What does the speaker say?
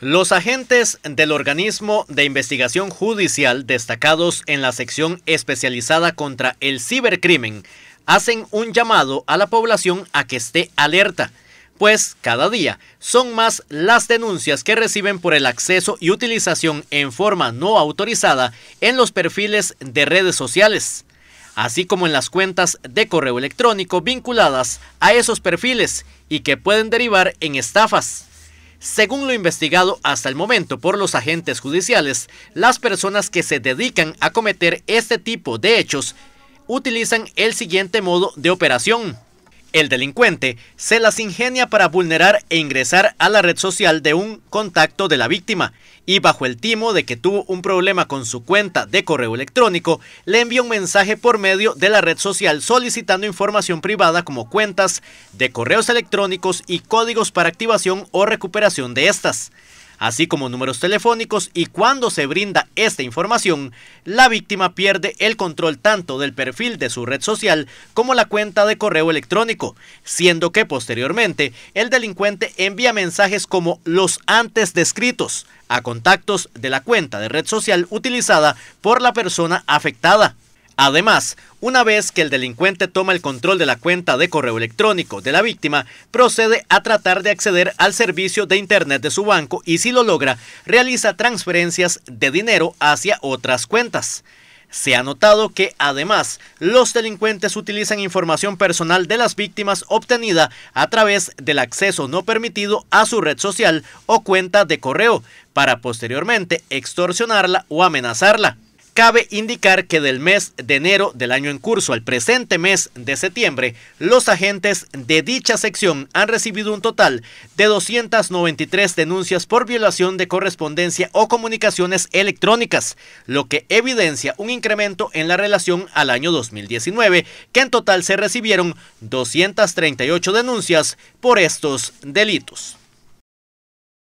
Los agentes del organismo de investigación judicial destacados en la sección especializada contra el cibercrimen hacen un llamado a la población a que esté alerta, pues cada día son más las denuncias que reciben por el acceso y utilización en forma no autorizada en los perfiles de redes sociales, así como en las cuentas de correo electrónico vinculadas a esos perfiles y que pueden derivar en estafas. Según lo investigado hasta el momento por los agentes judiciales, las personas que se dedican a cometer este tipo de hechos utilizan el siguiente modo de operación. El delincuente se las ingenia para vulnerar e ingresar a la red social de un contacto de la víctima y bajo el timo de que tuvo un problema con su cuenta de correo electrónico, le envió un mensaje por medio de la red social solicitando información privada como cuentas de correos electrónicos y códigos para activación o recuperación de estas así como números telefónicos y cuando se brinda esta información, la víctima pierde el control tanto del perfil de su red social como la cuenta de correo electrónico, siendo que posteriormente el delincuente envía mensajes como los antes descritos a contactos de la cuenta de red social utilizada por la persona afectada. Además, una vez que el delincuente toma el control de la cuenta de correo electrónico de la víctima, procede a tratar de acceder al servicio de Internet de su banco y si lo logra, realiza transferencias de dinero hacia otras cuentas. Se ha notado que además los delincuentes utilizan información personal de las víctimas obtenida a través del acceso no permitido a su red social o cuenta de correo para posteriormente extorsionarla o amenazarla. Cabe indicar que del mes de enero del año en curso al presente mes de septiembre, los agentes de dicha sección han recibido un total de 293 denuncias por violación de correspondencia o comunicaciones electrónicas, lo que evidencia un incremento en la relación al año 2019, que en total se recibieron 238 denuncias por estos delitos.